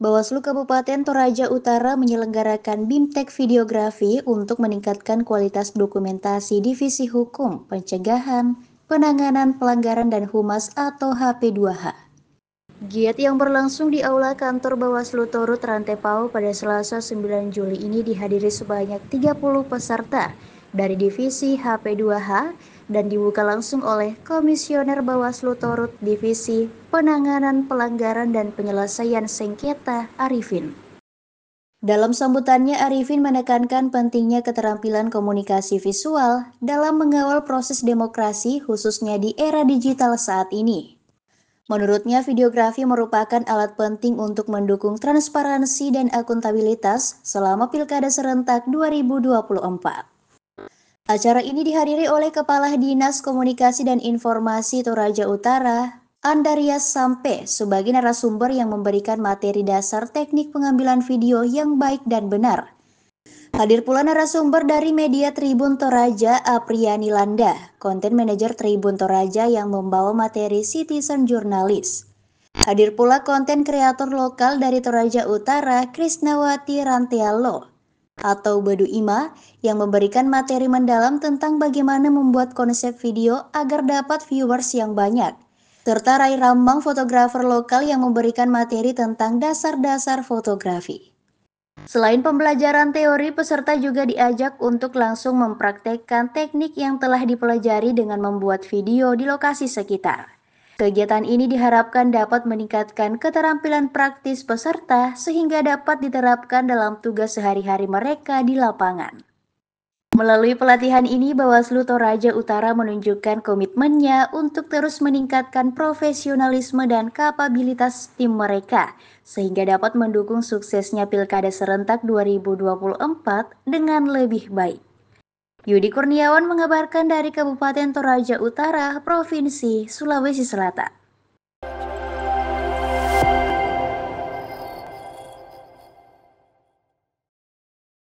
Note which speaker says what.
Speaker 1: Bawaslu Kabupaten Toraja Utara menyelenggarakan BIMTEK videografi untuk meningkatkan kualitas dokumentasi Divisi Hukum, Pencegahan, Penanganan Pelanggaran dan Humas atau HP2H. Giat yang berlangsung di Aula Kantor Bawaslu Torut Rantepau pada Selasa 9 Juli ini dihadiri sebanyak 30 peserta dari Divisi HP2H, dan dibuka langsung oleh Komisioner Bawaslu Torut Divisi Penanganan Pelanggaran dan Penyelesaian Sengketa Arifin. Dalam sambutannya, Arifin menekankan pentingnya keterampilan komunikasi visual dalam mengawal proses demokrasi, khususnya di era digital saat ini. Menurutnya, videografi merupakan alat penting untuk mendukung transparansi dan akuntabilitas selama Pilkada Serentak 2024. Acara ini dihadiri oleh Kepala Dinas Komunikasi dan Informasi Toraja Utara, Andaria Sampe, sebagai narasumber yang memberikan materi dasar teknik pengambilan video yang baik dan benar. Hadir pula narasumber dari media Tribun Toraja Apriani Landa, konten manajer Tribun Toraja yang membawa materi citizen jurnalis. Hadir pula konten kreator lokal dari Toraja Utara, Krisnawati Rantialo, atau Badu Ima yang memberikan materi mendalam tentang bagaimana membuat konsep video agar dapat viewers yang banyak. Serta Rai Rambang fotografer lokal yang memberikan materi tentang dasar-dasar fotografi. Selain pembelajaran teori, peserta juga diajak untuk langsung mempraktekkan teknik yang telah dipelajari dengan membuat video di lokasi sekitar. Kegiatan ini diharapkan dapat meningkatkan keterampilan praktis peserta sehingga dapat diterapkan dalam tugas sehari-hari mereka di lapangan. Melalui pelatihan ini, Bawaslu Toraja Utara menunjukkan komitmennya untuk terus meningkatkan profesionalisme dan kapabilitas tim mereka, sehingga dapat mendukung suksesnya Pilkada Serentak 2024 dengan lebih baik. Yudi Kurniawan mengabarkan dari Kabupaten Toraja Utara, Provinsi Sulawesi Selatan.